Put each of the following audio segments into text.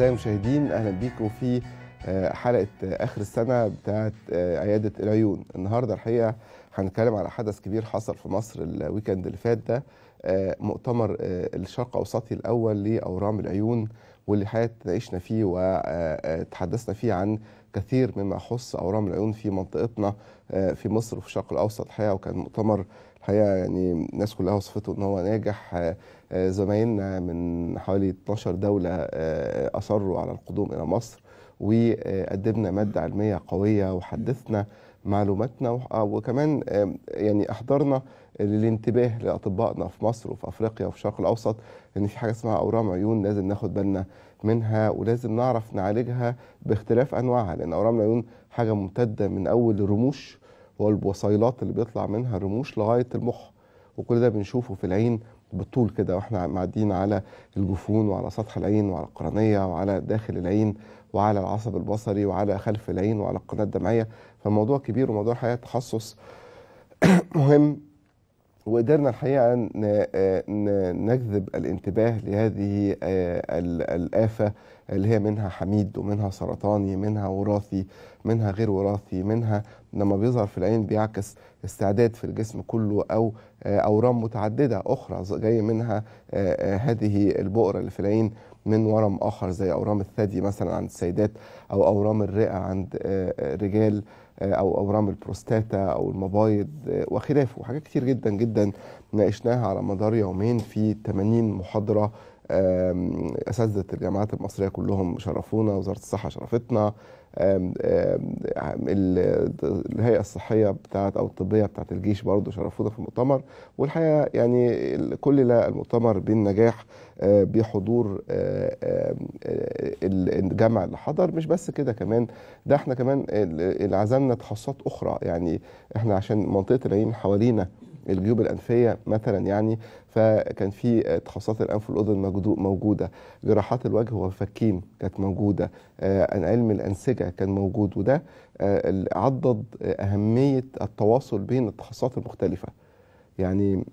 أعزائي المشاهدين أهلا بيكم في آه، حلقة آه، آخر السنة بتاعة آه، عيادة العيون النهاردة الحقيقة هنتكلم على حدث كبير حصل في مصر الويكند اللي فات ده مؤتمر الشرق أوسطي الأول لأورام العيون واللي الحقيقة ناقشنا فيه وتحدثنا فيه عن كثير مما يخص أورام العيون في منطقتنا في مصر وفي الشرق الأوسط الحقيقة وكان مؤتمر الحقيقة يعني الناس كلها وصفته إن هو ناجح آه، زمايلنا من حوالي 12 دولة آه، أصروا على القدوم إلى مصر وقدمنا مادة علمية قوية وحدثنا معلوماتنا آه، وكمان يعني أحضرنا للانتباه لاطبائنا في مصر وفي افريقيا وفي الشرق الاوسط ان في حاجه اسمها اورام عيون لازم ناخد بالنا منها ولازم نعرف نعالجها باختلاف انواعها لان اورام العيون حاجه ممتده من اول الرموش والبصيلات اللي بيطلع منها الرموش لغايه المخ وكل ده بنشوفه في العين بالطول كده واحنا معديين على الجفون وعلى سطح العين وعلى القرنيه وعلى داخل العين وعلى العصب البصري وعلى خلف العين وعلى القناه الدمعيه فالموضوع كبير وموضوع حياه تخصص مهم وقدرنا الحقيقه آه، نجذب الانتباه لهذه آه، الافه اللي هي منها حميد ومنها سرطاني منها وراثي منها غير وراثي منها لما بيظهر في العين بيعكس استعداد في الجسم كله او آه، اورام متعدده اخرى جاي منها هذه البؤره اللي في العين من ورم اخر زي اورام الثدي مثلا عند السيدات او اورام الرئه عند رجال او اورام البروستاتا او المبايض آه، وخلافه وحاجات كتير جدا جدا ناقشناها على مدار يومين في 80 محاضره اساتذه الجامعات المصريه كلهم شرفونا وزاره الصحه شرفتنا الهيئه الصحيه بتاعت او الطبيه بتاعت الجيش برضه شرفونا في المؤتمر والحقيقه يعني كل المؤتمر بالنجاح آه، بحضور آه، آه، الجمع اللي حضر مش بس كده كمان ده احنا كمان عزمنا تخصصات اخرى يعني احنا عشان منطقه العين حوالينا الجيوب الانفيه مثلا يعني فكان في تخصصات الانف والاذن موجوده جراحات الوجه والفكين كانت موجوده آه، علم الانسجه كان موجود وده آه، عضد اهميه التواصل بين التخصصات المختلفه يعني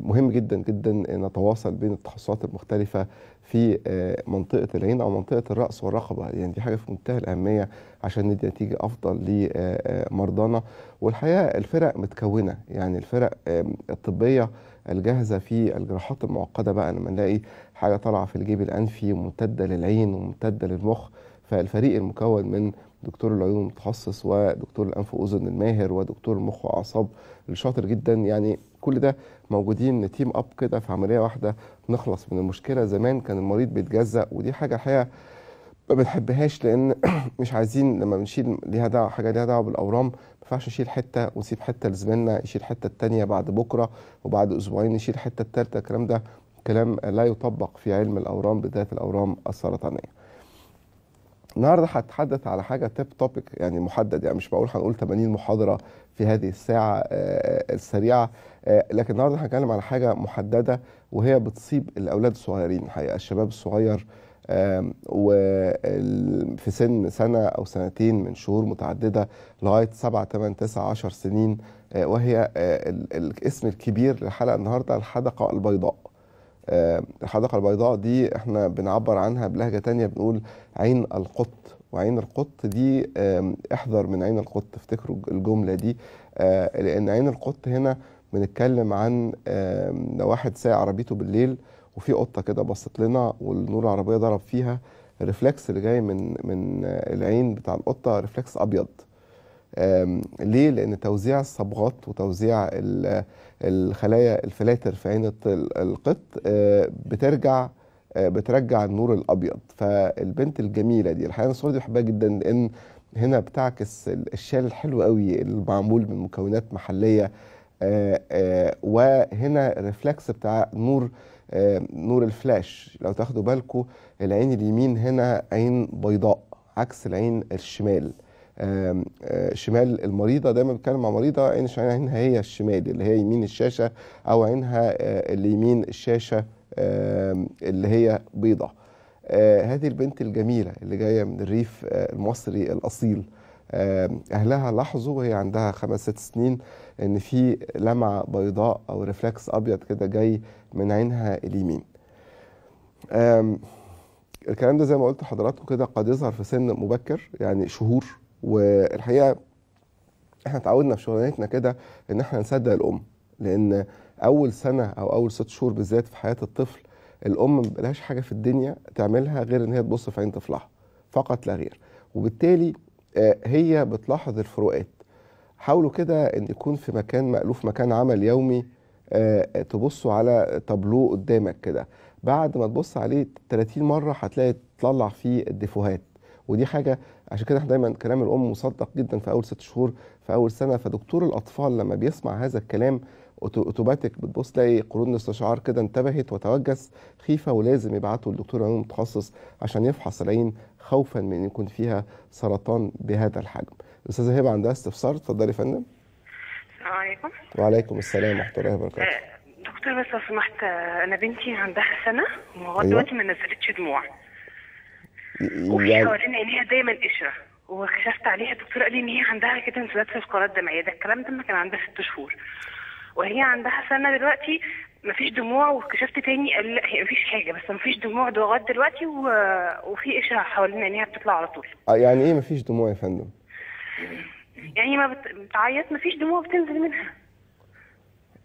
مهم جدا جدا ان نتواصل بين التخصصات المختلفة في آه، منطقه العين او منطقه الراس والرقبه يعني دي حاجه في منتهى الاهميه عشان ندي نتيجه افضل لمرضانا آه، آه، والحقيقه الفرق متكونه يعني الفرق الطبيه الجاهزه في الجراحات المعقده بقى لما نلاقي حاجه طالعه في الجيب الانفي وممتده للعين وممتده للمخ فالفريق المكون من دكتور العيون المتخصص ودكتور الانف واذن الماهر ودكتور المخ واعصاب الشاطر جدا يعني كل ده موجودين نتيم اب كده في عمليه واحده نخلص من المشكله زمان كان المريض بيتجزأ ودي حاجه الحقيقه ما بنحبهاش لان مش عايزين لما بنشيل ليها دعوه حاجه ليها دعوه بالاورام ما ينفعش نشيل حته ونسيب حته لزميلنا يشيل الحته الثانيه بعد بكره وبعد اسبوعين يشيل الحته الثالثه الكلام ده كلام لا يطبق في علم الاورام بالذات الاورام السرطانيه. النهارده هتحدث على حاجه تيب توبيك يعني محدد يعني مش بقول هنقول 80 محاضره في هذه الساعه آه، السريعه آه، لكن النهارده هنتكلم على حاجه محدده وهي بتصيب الاولاد الصغيرين الحقيقه الشباب الصغير وفي سن سنه او سنتين من شهور متعدده لغايه 7 8 9 10 سنين آه، وهي الاسم الكبير للحلقه النهارده الحدقه البيضاء آه، الحدقة البيضاء دي احنا بنعبر عنها بلهجة تانية بنقول عين القط وعين القط دي احذر من عين القط افتكروا الجملة دي آه، لأن عين القط هنا بنتكلم عن لو واحد ساق عربيته بالليل وفي قطة كده بصت لنا والنور العربية ضرب فيها الرفلكس اللي جاي من من العين بتاع القطة ريفلكس أبيض ليه؟ لأن توزيع الصبغات وتوزيع الخلايا الفلاتر في عينة القط آه، بترجع آه، بترجع النور الأبيض فالبنت الجميلة دي الحقيقة الصورة دي بحبها جدا لأن هنا بتعكس الأشياء الحلوة قوي المعمول من مكونات محلية آه، وهنا ريفلكس بتاع نور نور الفلاش لو تاخدوا بالكم العين اليمين هنا عين بيضاء عكس العين الشمال آه، شمال المريضه دايما بتكلم مع مريضه عين عينها هي الشمال اللي هي يمين الشاشه او عينها آه، اليمين الشاشه اللي هي بيضه آه، هذه البنت الجميله اللي جايه من الريف المصري الاصيل اهلها لاحظوا وهي عندها خمس ست سنين ان في لمعه بيضاء او ريفلكس ابيض كده جاي من عينها اليمين الكلام ده زي ما قلت لحضراتكم كده قد يظهر في سن مبكر يعني شهور والحقيقه احنا اتعودنا في شغلانتنا كده ان احنا نصدق الام لان اول سنه او اول ست شهور بالذات في حياه الطفل الام لهاش حاجه في الدنيا تعملها غير ان هي تبص في عين طفلها فقط لا غير وبالتالي آه، هي بتلاحظ الفروقات حاولوا كده ان يكون في مكان مألوف مكان عمل يومي آه، تبصوا على تابلو قدامك كده بعد ما تبص عليه 30 مره هتلاقي تطلع فيه الديفوهات ودي حاجه عشان كده احنا دايما كلام الام مصدق جدا في اول ست شهور في اول سنه فدكتور الاطفال لما بيسمع هذا الكلام اوتوماتيك بتبص تلاقي قرون الاستشعار كده انتبهت وتوجس خيفه ولازم يبعتوا لدكتور العيون المتخصص عشان يفحص العين خوفا من ان يكون فيها سرطان بهذا الحجم. الاستاذه هبه عندها استفسار اتفضلي يا فندم. السلام عليكم. وعليكم السلام ورحمه الله وبركاته. آه، دكتور بس لو سمحت آه، انا بنتي عندها سنه ودلوقتي أيوة. دلوقتي ما نزلتش دموع. وفي يعني- حوالين عينيها دايما قشره وكشفت عليها الدكتور قال لي ان هي عندها كده انسداد في القرارات الدمعيه ده الكلام ده كان عندها ست شهور وهي عندها سنه دلوقتي مفيش دموع وكشفت تاني قال لا هي مفيش حاجه بس مفيش دموع لغايه دلوقتي و... وفي قشره حوالين عينيها بتطلع على طول آه، يعني ايه مفيش دموع يا فندم؟ يعني ما بتعيط بتعيط مفيش دموع بتنزل منها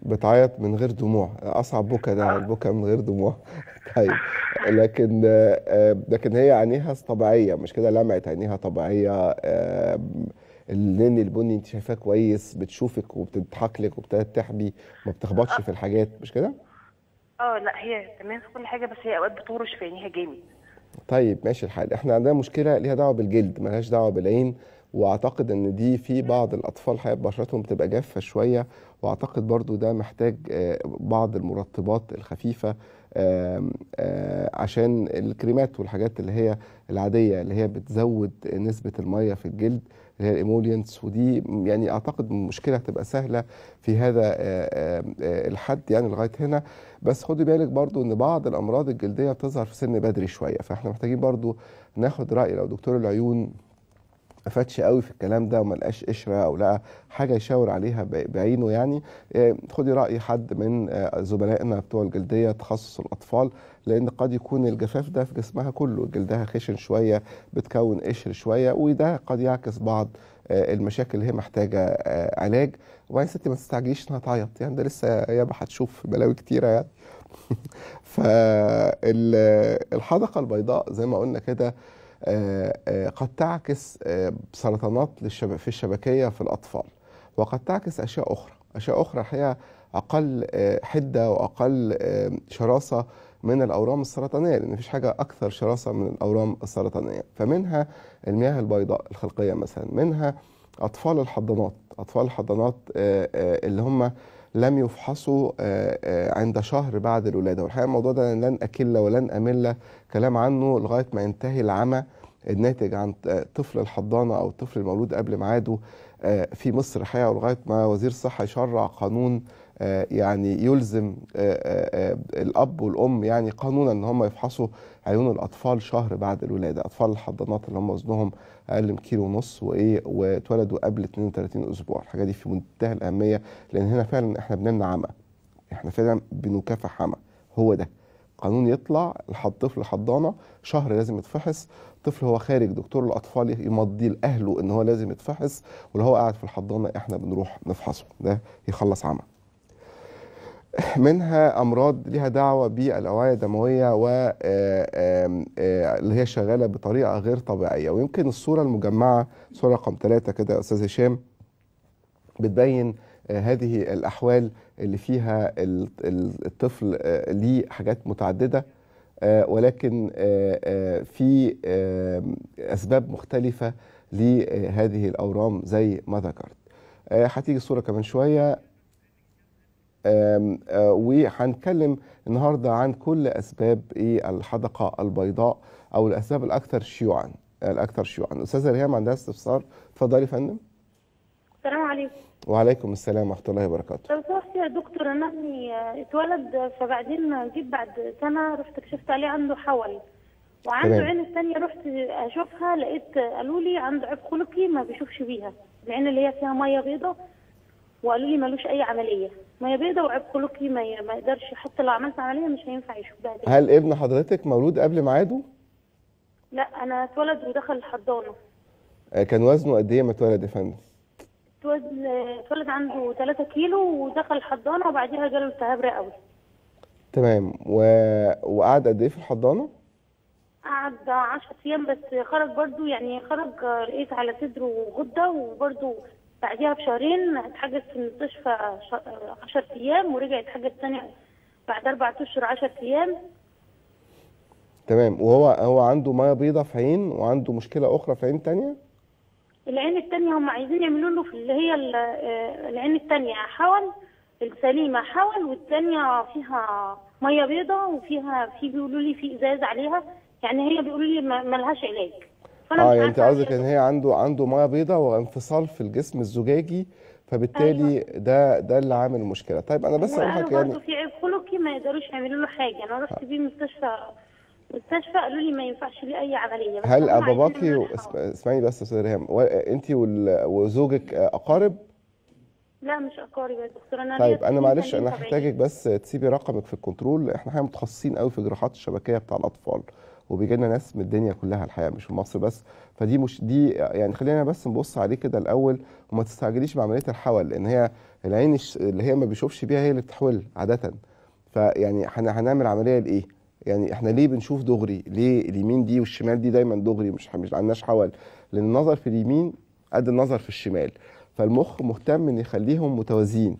بتعيط من غير دموع اصعب بكا ده البكا آه. من غير دموع طيب لكن آه، لكن هي عينيها طبيعيه مش كده لمعه عينيها طبيعيه آه، اللين البني انت شايفاه كويس بتشوفك وبتضحك لك وبتبتدي تحبي ما بتخبطش في الحاجات مش كده؟ اه لا هي تمام في كل حاجه بس هي اوقات بتورش في عينيها جامد طيب ماشي الحال احنا عندنا مشكله ليها دعوه بالجلد ملهاش دعوه بالعين واعتقد ان دي في بعض الاطفال حياه بشرتهم بتبقى جافه شويه واعتقد برضو ده محتاج آه، بعض المرطبات الخفيفه آه، عشان الكريمات والحاجات اللي هي العاديه اللي هي بتزود نسبه الميه في الجلد اللي هي الإيمولينس ودي يعني اعتقد مشكله هتبقى سهله في هذا آه، الحد يعني لغايه هنا بس خدي بالك برضو ان بعض الامراض الجلديه بتظهر في سن بدري شويه فاحنا محتاجين برضو ناخد راي لو دكتور العيون ما فاتش قوي في الكلام ده وما لقاش قشره او لقى حاجه يشاور عليها بعينه يعني آه، خدي راي حد من آه، زملائنا بتوع الجلديه تخصص الاطفال لان قد يكون الجفاف ده في جسمها كله جلدها خشن شويه بتكون قشر شويه وده قد يعكس بعض آه، المشاكل اللي هي محتاجه علاج وبعدين ستي ما تستعجليش انها تعيط يعني ده لسه يابا هتشوف بلاوي كتيره يعني فالحدقه البيضاء زي ما قلنا كده آه، آه، قد تعكس آه، سرطانات في الشبكية في الأطفال وقد تعكس أشياء أخرى أشياء أخرى هي أقل حدة وأقل شراسة من الأورام السرطانية لأن مفيش حاجة أكثر شراسة من الأورام السرطانية فمنها المياه البيضاء الخلقية مثلا منها أطفال الحضانات أطفال الحضانات اللي هم لم يفحصوا آه، آه، عند شهر بعد الولاده والحقيقه الموضوع ده لن اكل ولن امل كلام عنه لغايه ما ينتهي العمى الناتج عن آه، طفل الحضانه او الطفل المولود قبل ميعاده في مصر الحقيقه ولغايه ما وزير الصحه يشرع قانون آه، يعني يلزم آه، آه، الاب والام يعني قانونا ان هم يفحصوا عيون الاطفال شهر بعد الولاده اطفال الحضانات اللي هم وزنهم اقل من كيلو ونص وايه واتولدوا قبل 32 اسبوع الحاجه دي في منتهى الاهميه لان هنا فعلا احنا بنمنع عمى احنا فعلا بنكافح عمى هو ده قانون يطلع طفل حضانه شهر لازم يتفحص طفل هو خارج دكتور الاطفال يمضي لاهله ان هو لازم يتفحص ولو هو قاعد في الحضانه احنا بنروح نفحصه ده يخلص عمى منها امراض ليها دعوه بالأوعية الدمويه و آه، آه، اللي هي شغاله بطريقه غير طبيعيه ويمكن الصوره المجمعه صوره رقم ثلاثة كده يا استاذ هشام بتبين آه، هذه الاحوال اللي فيها الطفل ليه حاجات متعدده ولكن في اسباب مختلفه لهذه الاورام زي ما ذكرت هتيجي الصوره كمان شويه آه، وهنتكلم النهارده عن كل اسباب ايه الحدقه البيضاء او الاسباب الاكثر شيوعا الاكثر شيوعا استاذه ريهام عندها استفسار اتفضلي يا فندم السلام عليكم وعليكم السلام ورحمه الله وبركاته لو سمحت يا دكتور انا ابني اتولد فبعدين جيت بعد سنه رحت اكتشفت عليه عنده حول وعنده تمام. عين الثانيه رحت اشوفها لقيت قالوا لي عنده عيب خلقي ما بيشوفش بيها العين اللي هي فيها ميه بيضه وقالوا لي ملوش اي عمليه ما هي بيضه وعبقلوكي ما, ما يقدرش حتى لو عملت عمليه مش هينفع يشوف بعد هل ابن حضرتك مولود قبل ميعاده؟ لا انا اتولد ودخل الحضانه آه، كان وزنه قد ايه ما اتولد يا فندم؟ اتولد اتولد عنده 3 كيلو ودخل الحضانه وبعديها جاله التهاب رئوي تمام و... وقعد قد ايه في الحضانه؟ قعد 10 ايام بس خرج برضو يعني خرج آه، لقيت على صدره غده وبرضو بعديها بشهرين اتحجز في المستشفى 10 ايام ورجع اتحجز ثاني بعد اربع اشهر 10 ايام تمام وهو هو عنده ميه بيضاء في عين وعنده مشكله اخرى في عين ثانيه العين الثانيه هم عايزين يعملوا له في اللي هي آه، العين الثانيه حول السليمه حول والثانيه فيها ميه بيضاء وفيها في بيقولوا لي في ازاز عليها يعني هي بيقولوا لي لهاش علاج فانا اه يعني انت قصدك إيه ان هي عنده عنده ميه بيضاء وانفصال في الجسم الزجاجي فبالتالي أيوة. ده ده اللي عامل المشكله طيب انا بس اقول لك يعني في عيب خلقي ما يقدروش يعملوا له حاجه انا رحت بيه مستشفى مستشفى قالوا لي ما ينفعش ليه اي عمليه هل ابا بكر اسمعي بس يا استاذ ريهام انت وزوجك اقارب لا مش اقارب يا دكتور انا طيب انا معلش انا هحتاجك بس تسيبي رقمك في الكنترول احنا حاجه متخصصين قوي في جراحات الشبكيه بتاع الاطفال وبيجي لنا ناس من الدنيا كلها الحقيقه مش من مصر بس فدي مش دي يعني خلينا بس نبص عليه كده الاول وما تستعجليش بعمليه الحول لان هي العين اللي هي ما بيشوفش بيها هي اللي بتحول عاده فيعني هنعمل عمليه لايه؟ يعني احنا ليه بنشوف دغري؟ ليه اليمين دي والشمال دي دايما دغري مش مش عندناش حول؟ لان النظر في اليمين قد النظر في الشمال فالمخ مهتم ان يخليهم متوازيين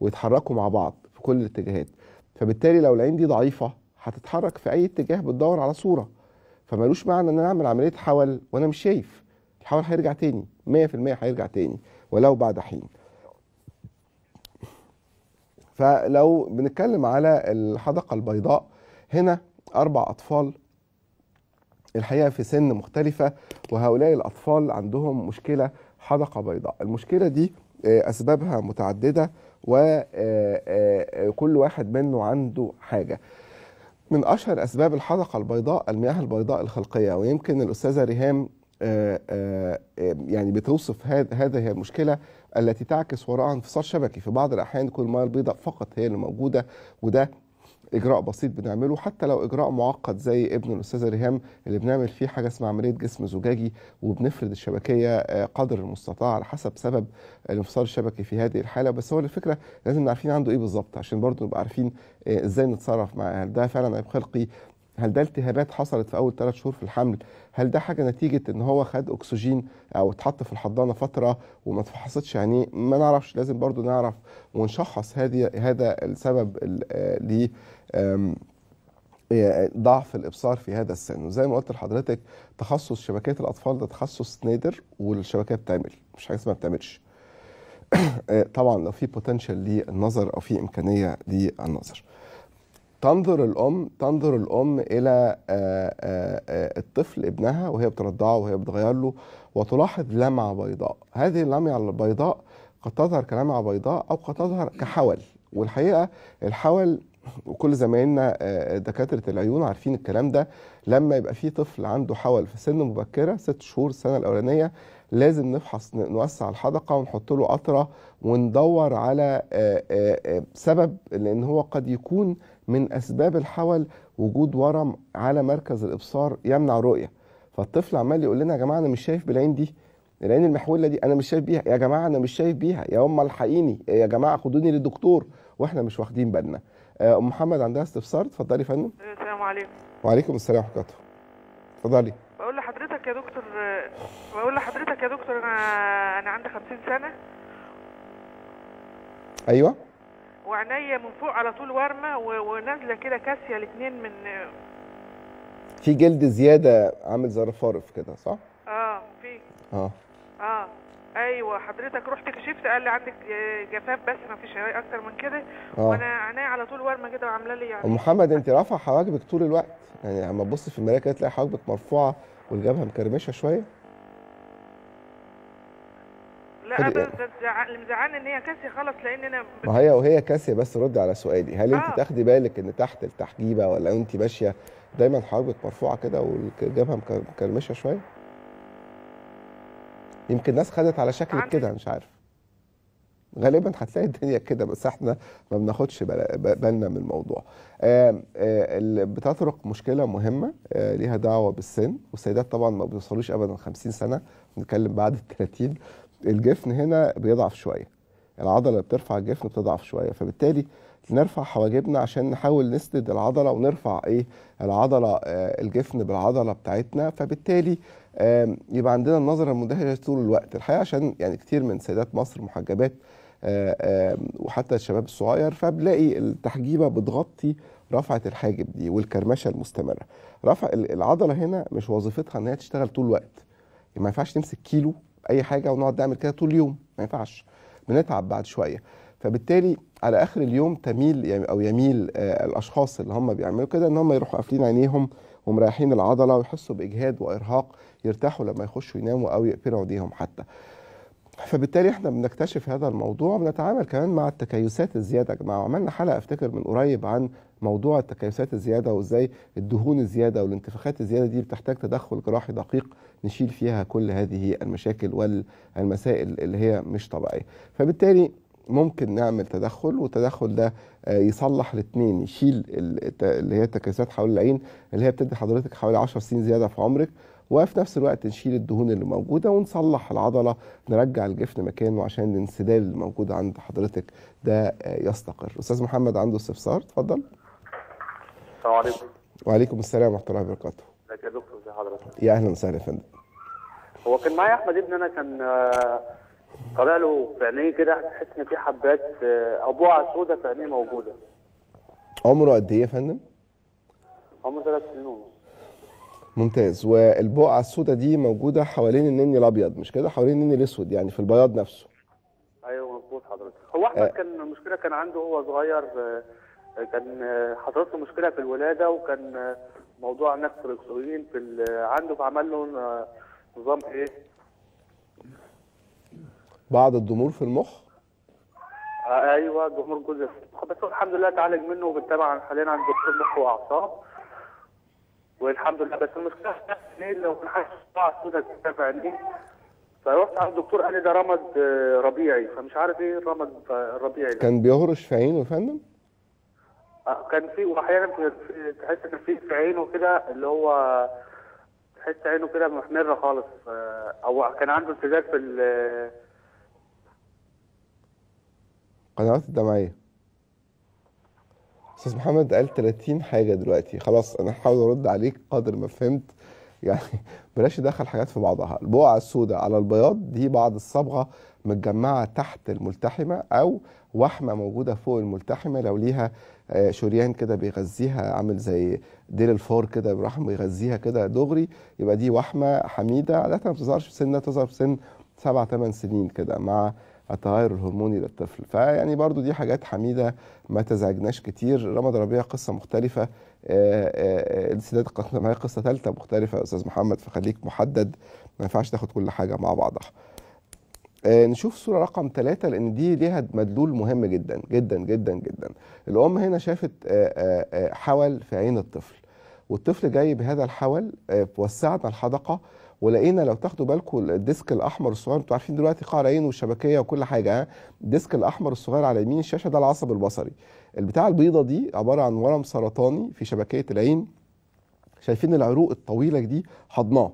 ويتحركوا مع بعض في كل الاتجاهات فبالتالي لو العين دي ضعيفه هتتحرك في اي اتجاه بتدور على صوره فمالوش معنى ان انا اعمل عمليه حول وانا مش شايف الحول هيرجع تاني 100% هيرجع تاني ولو بعد حين فلو بنتكلم على الحدقه البيضاء هنا اربع اطفال الحقيقه في سن مختلفه وهؤلاء الاطفال عندهم مشكله حدقه بيضاء المشكله دي آه، اسبابها متعدده وكل آه، آه، واحد منه عنده حاجه من أشهر أسباب الحلقة البيضاء المياه البيضاء الخلقية ويمكن الأستاذة ريهام آه، آه، آه، يعني بتوصف هذه المشكلة التي تعكس وراءها انفصال شبكي في بعض الأحيان تكون المياه البيضاء فقط هي اللي موجودة وده اجراء بسيط بنعمله حتى لو اجراء معقد زي ابن الاستاذه ريهام اللي بنعمل فيه حاجه اسمها عمليه جسم زجاجي وبنفرد الشبكيه آه، قدر المستطاع على حسب سبب الانفصال الشبكي في هذه الحاله بس هو الفكره لازم نبقى عارفين عنده ايه بالظبط عشان برضه نبقى عارفين آه، ازاي نتصرف معاه ده فعلا عيب خلقي هل ده التهابات حصلت في اول ثلاث شهور في الحمل هل ده حاجه نتيجه ان هو خد اكسجين او اتحط في الحضانه فتره وما اتفحصتش يعني ما نعرفش لازم برضو نعرف ونشخص هذه هذا السبب ل آه، آه، ضعف الابصار في هذا السن وزي ما قلت لحضرتك تخصص شبكات الاطفال ده تخصص نادر والشبكات بتعمل مش حاجه اسمها بتعملش آه، طبعا لو في بوتنشال للنظر او في امكانيه للنظر تنظر الام تنظر الام الى آه، آه، آه، الطفل ابنها وهي بترضعه وهي بتغير له وتلاحظ لمعه بيضاء هذه اللمعه البيضاء قد تظهر كلمعه بيضاء او قد تظهر كحول والحقيقه الحول وكل زمايلنا دكاتره العيون عارفين الكلام ده لما يبقى في طفل عنده حول في سن مبكره ست شهور السنه الاولانيه لازم نفحص نوسع الحدقه ونحط له قطره وندور على سبب لان هو قد يكون من اسباب الحول وجود ورم على مركز الابصار يمنع الرؤيه فالطفل عمال يقول لنا يا جماعه انا مش شايف بالعين دي العين المحوله دي انا مش شايف بيها يا جماعه انا مش شايف بيها يا ام الحقيني يا جماعه خدوني للدكتور واحنا مش واخدين بالنا آه، ام محمد عندها استفسار اتفضلي يا فندم آه، السلام عليكم وعليكم السلام ورحمه الله اتفضلي بقول لحضرتك يا دكتور بقول لحضرتك يا دكتور انا انا عندي 50 سنه ايوه وعينيا من فوق على طول ورمه ونازله كده كاسيه الاثنين من في جلد زياده عامل زي رفارف كده صح؟ اه في اه اه ايوه حضرتك رحت كشفت قال لي عندك آه، جفاف بس ما فيش اكتر من كده آه. وانا عينيا على طول ورمه كده وعامله لي يعني محمد انت رافعه حواجبك طول الوقت يعني لما تبص في المرايه كده تلاقي حواجبك مرفوعه والجبهه مكرمشه شويه لا ابدا اللي مزعلان ان هي كاسيه خالص لان انا ما هي وهي كاسيه بس رد على سؤالي هل انت آه. تاخدي بالك ان تحت التحجيبه ولا انت ماشيه دايما حواجبك مرفوعه كده والجبهه مكرمشه شويه يمكن الناس خدت على شكلك كده مش عارف غالبا هتلاقي الدنيا كده بس احنا ما بناخدش بالنا من الموضوع آآ آآ آه، بتطرق مشكله مهمه آه، ليها دعوه بالسن والسيدات طبعا ما بيوصلوش ابدا 50 سنه بنتكلم بعد ال 30 الجفن هنا بيضعف شويه العضله اللي بترفع الجفن بتضعف شويه فبالتالي نرفع حواجبنا عشان نحاول نسند العضله ونرفع ايه العضله آه الجفن بالعضله بتاعتنا فبالتالي آه يبقى عندنا النظره المندهشه طول الوقت الحقيقه عشان يعني كتير من سيدات مصر محجبات آه وحتى الشباب الصغير فبلاقي التحجيبه بتغطي رفعه الحاجب دي والكرمشه المستمره رفع العضله هنا مش وظيفتها ان هي تشتغل طول الوقت ما ينفعش تمسك كيلو اي حاجه ونقعد نعمل كده طول اليوم ما ينفعش بنتعب بعد شويه فبالتالي على اخر اليوم تميل او يميل آه، الاشخاص اللي هم بيعملوا كده ان هم يروحوا قافلين عينيهم ومريحين العضله ويحسوا باجهاد وارهاق يرتاحوا لما يخشوا يناموا او يقفلوا ايديهم حتى فبالتالي احنا بنكتشف هذا الموضوع بنتعامل كمان مع التكيسات الزياده يا جماعه وعملنا حلقه افتكر من قريب عن موضوع التكيسات الزياده وازاي الدهون الزياده والانتفاخات الزياده دي بتحتاج تدخل جراحي دقيق نشيل فيها كل هذه المشاكل والمسائل اللي هي مش طبيعيه فبالتالي ممكن نعمل تدخل والتدخل ده آه، يصلح الاثنين يشيل اللي هي التكيسات حول العين اللي هي بتدي حضرتك حوالي 10 سنين زياده في عمرك وفي نفس الوقت نشيل الدهون اللي موجوده ونصلح العضله نرجع الجفن مكانه عشان الانسدال الموجود عند حضرتك ده آه، يستقر استاذ محمد عنده استفسار اتفضل السلام عليكم وعليكم السلام ورحمه الله وبركاته ازيك يا دكتور ازي حضرتك يا اهلا وسهلا يا فندم هو كان معايا احمد ابن انا كان آه، طالع له في عينيه كده تحس ان في حبات آه، ابوها سوداء في عينيه موجوده عمره قد ايه يا فندم؟ عمره ثلاث سنين ونص ممتاز والبقعه السوداء دي موجوده حوالين النني الابيض مش كده حوالين النني الاسود يعني في البياض نفسه ايوه مظبوط حضرتك هو احمد آه. كان المشكله كان عنده هو صغير آه، كان آه، حصلت له مشكله في الولاده وكان آه، موضوع نقص الاكسجين في آه، عنده فعمل له نظام ايه؟ بعض الضمور في المخ؟ آه ايوه ضمور جزء بس الحمد لله اتعالج منه وبالتابع حاليا عند دكتور مخ واعصاب والحمد لله بس المشكله في لو كان حاسس بقع سودا كده فروحت عند الدكتور قال لي ده رمد ربيعي فمش عارف ايه الرمد الربيعي ده كان بيهرش في عينه يا فندم؟ كان في واحيانا تحس ان في في عينه كده اللي هو تحس عينه كده محمره خالص آه، او كان عنده امتزاج في ال القنوات الدمعيه استاذ محمد قال 30 حاجه دلوقتي خلاص انا هحاول ارد عليك قدر ما فهمت يعني بلاش ندخل حاجات في بعضها البقعه السوداء على البياض دي بعض الصبغه متجمعه تحت الملتحمه او وحمه موجوده فوق الملتحمه لو ليها آه، شريان كده بيغذيها عامل زي ديل الفور كده بيروح بيغذيها كده دغري يبقى دي وحمه حميده عاده ما بتظهرش في سن تظهر في سن سبع ثمان سنين كده مع التغير الهرموني للطفل فيعني برضو دي حاجات حميدة ما تزعجناش كتير رمض ربيع قصة مختلفة آه، آه، السيدات قصة قصة ثالثة مختلفة يا أستاذ محمد فخليك محدد ما ينفعش تاخد كل حاجة مع بعضها آه، نشوف صورة رقم ثلاثة لأن دي ليها مدلول مهم جدا جدا جدا جدا الأم هنا شافت حول في عين الطفل والطفل جاي بهذا الحول وسعنا الحدقة ولقينا لو تاخدوا بالكم الديسك الاحمر الصغير انتوا عارفين دلوقتي قاع العين والشبكيه وكل حاجه ها الديسك الاحمر الصغير على يمين الشاشه ده العصب البصري البتاع البيضه دي عباره عن ورم سرطاني في شبكيه العين شايفين العروق الطويله دي حضناه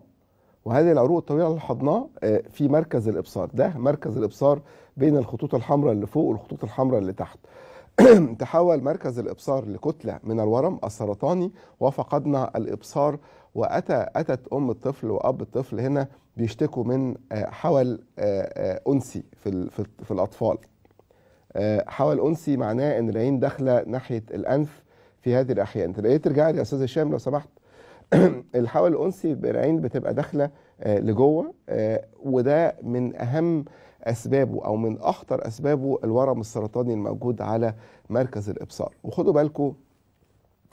وهذه العروق الطويله اللي حضناه آه، في مركز الابصار ده مركز الابصار بين الخطوط الحمراء اللي فوق والخطوط الحمراء اللي تحت تحول مركز الابصار لكتله من الورم السرطاني وفقدنا الابصار واتى اتت ام الطفل واب الطفل هنا بيشتكوا من آه، حول آه، آه، انسي في في الاطفال حول انسي معناه ان العين داخله ناحيه الانف في هذه الاحيان انت إيه، لقيت ترجع لي يا استاذ هشام لو سمحت الحول الانسي العين بتبقى داخله لجوه وده من اهم اسبابه او من اخطر اسبابه الورم السرطاني الموجود على مركز الابصار وخدوا بالكم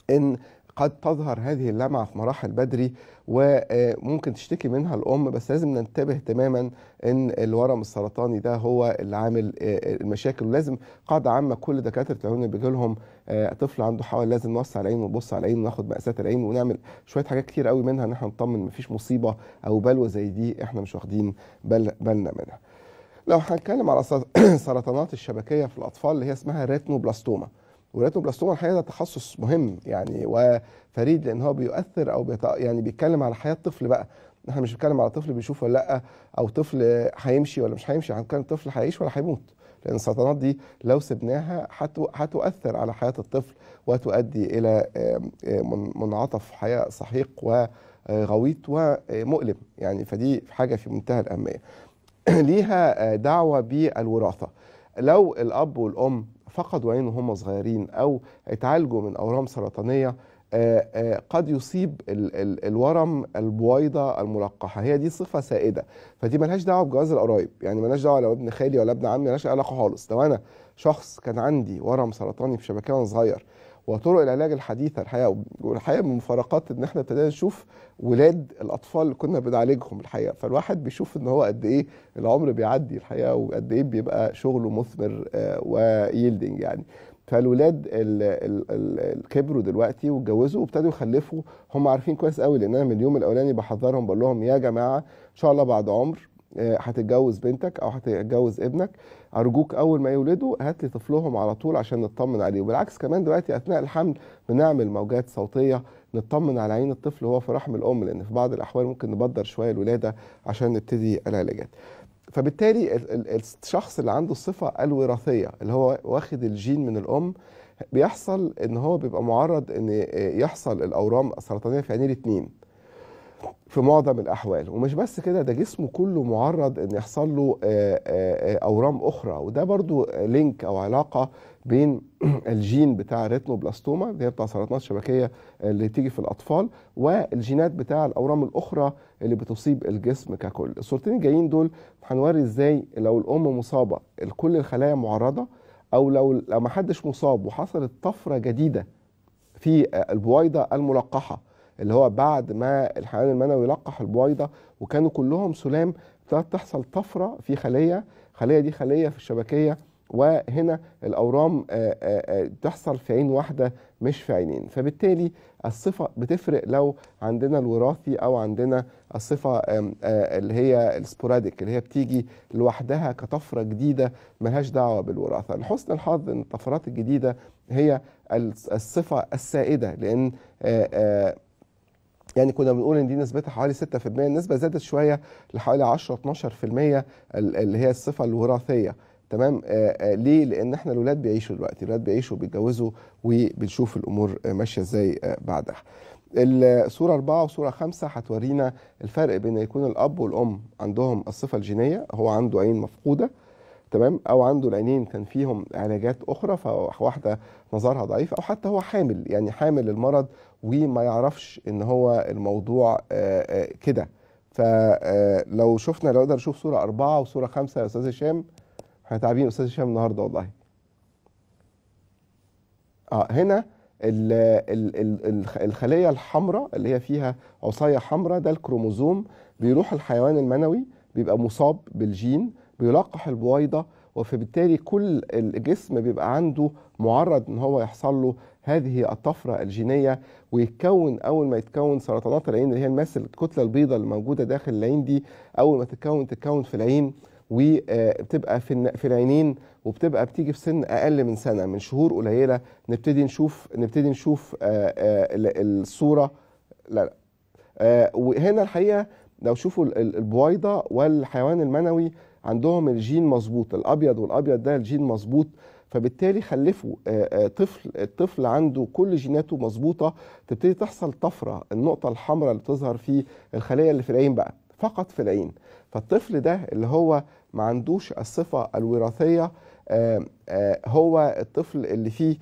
ان قد تظهر هذه اللمعة في مراحل بدري وممكن تشتكي منها الأم بس لازم ننتبه تماما أن الورم السرطاني ده هو اللي عامل آه، المشاكل ولازم قاعدة عامة كل دكاترة العيون اللي بيجي لهم آه، طفل عنده حوالي لازم نوسع العين ونبص على العين وناخد مقاسات العين ونعمل شوية حاجات كتير قوي منها ان احنا نطمن مفيش مصيبة أو بلوى زي دي احنا مش واخدين بالنا منها. لو هنتكلم على سرطانات الشبكية في الأطفال اللي هي اسمها ريتنوبلاستوما والريتنوبلاستوما الحقيقه ده تخصص مهم يعني وفريد لان هو بيؤثر او بيط... يعني بيتكلم على حياه طفل بقى احنا مش بنتكلم على طفل بيشوف ولا لا او طفل هيمشي ولا مش هيمشي هنتكلم طفل هيعيش ولا هيموت لان السرطانات دي لو سبناها هتؤثر على حياه الطفل وتؤدي الى منعطف حياه سحيق وغويط ومؤلم يعني فدي حاجه في منتهى الاهميه ليها دعوه بالوراثه لو الاب والام فقدوا عين وهم صغيرين او اتعالجوا من اورام سرطانيه آه، آه، قد يصيب الورم البويضه الملقحه هي دي صفه سائده فدي ملهاش دعوه بجواز القرايب يعني ملهاش دعوه لو ابن خالي ولا ابن عمي ملهاش علاقه خالص لو انا شخص كان عندي ورم سرطاني في شبكيه وانا صغير وطرق العلاج الحديثه الحقيقه والحقيقه من مفارقات ان احنا ابتدينا نشوف ولاد الاطفال اللي كنا بنعالجهم الحقيقه فالواحد بيشوف ان هو قد ايه العمر بيعدي الحقيقه وقد ايه بيبقى شغله مثمر آه، ويلدنج يعني فالولاد اللي كبروا دلوقتي واتجوزوا وابتدوا يخلفوا هم عارفين كويس قوي لان انا من اليوم الاولاني بحذرهم بقول لهم يا جماعه ان شاء الله بعد عمر آه، هتتجوز بنتك او هتتجوز ابنك ارجوك اول ما يولدوا هات لي طفلهم على طول عشان نطمن عليه وبالعكس كمان دلوقتي اثناء الحمل بنعمل موجات صوتيه نطمن على عين الطفل وهو في رحم الام لان في بعض الاحوال ممكن نبدر شويه الولاده عشان نبتدي العلاجات فبالتالي الشخص اللي عنده الصفه الوراثيه اللي هو واخد الجين من الام بيحصل ان هو بيبقى معرض ان يحصل الاورام السرطانيه في عينيه الاثنين في معظم الاحوال ومش بس كده ده جسمه كله معرض ان يحصل له اورام اخرى وده برضو لينك او علاقه بين الجين بتاع الريتنوبلاستوما اللي هي بتاع سرطانات شبكيه اللي تيجي في الاطفال والجينات بتاع الاورام الاخرى اللي بتصيب الجسم ككل الصورتين الجايين دول هنوري ازاي لو الام مصابه كل الخلايا معرضه او لو لو ما حدش مصاب وحصلت طفره جديده في البويضه الملقحه اللي هو بعد ما الحيوان المنوي لقح البويضه وكانوا كلهم سلام ابتدت تحصل طفره في خليه الخليه دي خليه في الشبكيه وهنا الاورام آه، آه، آه، تحصل في عين واحده مش في عينين فبالتالي الصفه بتفرق لو عندنا الوراثي او عندنا الصفه اللي هي السبوراديك اللي هي بتيجي لوحدها كطفره جديده ملهاش دعوه بالوراثه لحسن الحظ ان الطفرات الجديده هي الصفه السائده لان يعني كنا بنقول ان دي نسبتها حوالي 6% النسبه زادت شويه لحوالي 10 12% اللي هي الصفه الوراثيه تمام آآ آه، آآ آه، ليه لان احنا الولاد بيعيشوا دلوقتي الولاد بيعيشوا وبيتجوزوا وبنشوف الامور ماشيه ازاي آه، بعدها الصوره 4 وصوره 5 هتورينا الفرق بين يكون الاب والام عندهم الصفه الجينيه هو عنده عين مفقوده تمام او عنده العينين كان فيهم علاجات اخرى فواحده نظرها ضعيف او حتى هو حامل يعني حامل المرض وما يعرفش ان هو الموضوع آه، آه، كده فلو آه، شفنا لو اقدر اشوف صوره اربعه وصوره خمسه يا استاذ هشام احنا تعبين استاذ هشام النهارده والله. اه هنا الخليه الحمراء اللي هي فيها عصايه حمراء ده الكروموزوم بيروح الحيوان المنوي بيبقى مصاب بالجين بيلقح البويضه بالتالي كل الجسم بيبقى عنده معرض ان هو يحصل له هذه الطفرة الجينية ويتكون أول ما يتكون سرطانات العين اللي هي المثل الكتلة البيضاء اللي موجودة داخل العين دي أول ما تتكون تتكون في العين وبتبقى آه، في في العينين وبتبقى بتيجي في سن اقل من سنه من شهور قليله نبتدي نشوف نبتدي نشوف آه، آه، الصوره لا, لا وهنا الحقيقه لو شوفوا البويضه والحيوان المنوي عندهم الجين مظبوط الابيض والابيض ده الجين مظبوط فبالتالي خلفوا آه، آه، طفل الطفل عنده كل جيناته مظبوطه تبتدي تحصل طفره النقطه الحمراء اللي بتظهر في الخليه اللي في العين بقى فقط في العين فالطفل ده اللي هو ما عندوش الصفه الوراثيه آه، هو الطفل اللي فيه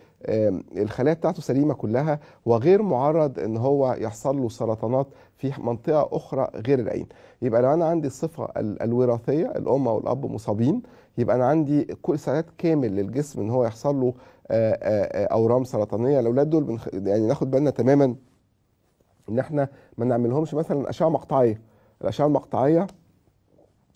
الخلايا بتاعته سليمه كلها وغير معرض ان هو يحصل له سرطانات في منطقه اخرى غير العين يبقى لو انا عندي الصفه الوراثيه الام او الاب مصابين يبقى انا عندي كل ساعات كامل للجسم ان هو يحصل له اورام سرطانيه الاولاد دول بنخ... يعني ناخد بالنا تماما ان احنا ما نعملهمش مثلا اشعه مقطعيه الاشعه المقطعيه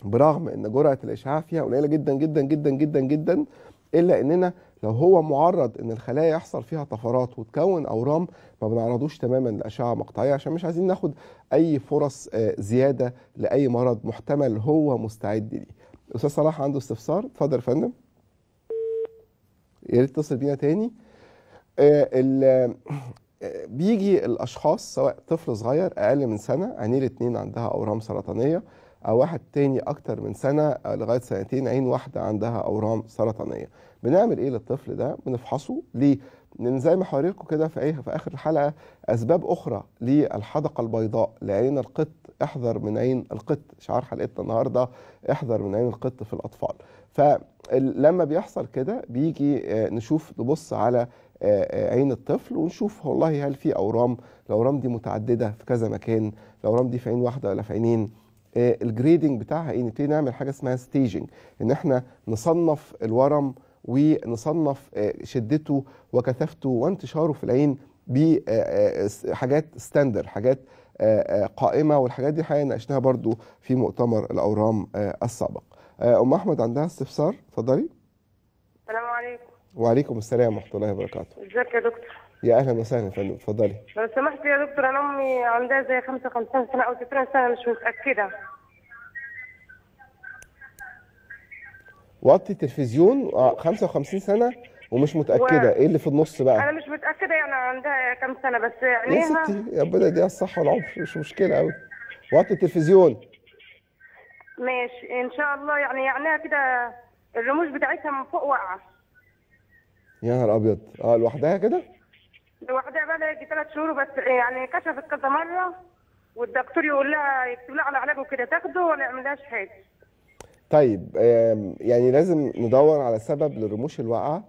برغم ان جرعه الاشعاع فيها قليله جدا جدا جدا جدا جدا الا اننا لو هو معرض ان الخلايا يحصل فيها طفرات وتكون اورام ما بنعرضوش تماما لاشعه مقطعيه عشان مش عايزين ناخد اي فرص زياده لاي مرض محتمل هو مستعد ليه الاستاذ صلاح عنده استفسار اتفضل يا فندم يا ريت تتصل بينا تاني آه، آه، بيجي الاشخاص سواء طفل صغير اقل من سنه عينيه الاثنين عندها اورام سرطانيه او واحد تاني اكتر من سنه لغايه سنتين عين واحده عندها اورام سرطانيه بنعمل ايه للطفل ده بنفحصه ليه زي ما حوريكم كده في ايه في اخر الحلقه اسباب اخرى للحدقه البيضاء لعين القط احذر من عين القط شعار حلقتنا النهارده احذر من عين القط في الاطفال فلما بيحصل كده بيجي آه، نشوف نبص على آه، آه، عين الطفل ونشوف والله هل في اورام الاورام دي متعدده في كذا مكان الاورام دي في عين واحده ولا في عينين الجريدنج بتاعها ايه نبتدي نعمل حاجه اسمها ستيجنج ان احنا نصنف الورم ونصنف آه، شدته وكثافته وانتشاره في العين بحاجات آه، آه، ستاندر حاجات قائمه والحاجات دي حقيقه ناقشناها برضو في مؤتمر الاورام السابق ام احمد عندها استفسار اتفضلي السلام عليكم وعليكم السلام ورحمه الله وبركاته ازيك يا دكتور يا اهلا وسهلا يا فندم اتفضلي لو سمحت يا دكتور انا امي عندها زي 55 سنه او 60 سنه مش متاكده وقت التلفزيون اه 55 سنه ومش متاكده و... ايه اللي في النص بقى انا مش متاكده يعني عندها كام سنه بس عينيها يا ستي ربنا يديها الصحه والعمر مش مشكله قوي وقت التلفزيون ماشي ان شاء الله يعني عينيها كده الرموش بتاعتها من فوق واقعه يا نهار ابيض اه لوحدها كده لوحدها بقى لها ثلاث شهور بس يعني كشفت كذا مره والدكتور يقول لها يكتب لها على علاج وكده تاخده ولا يعمل لهاش حاجه طيب يعني لازم ندور على سبب لرموش الواقعة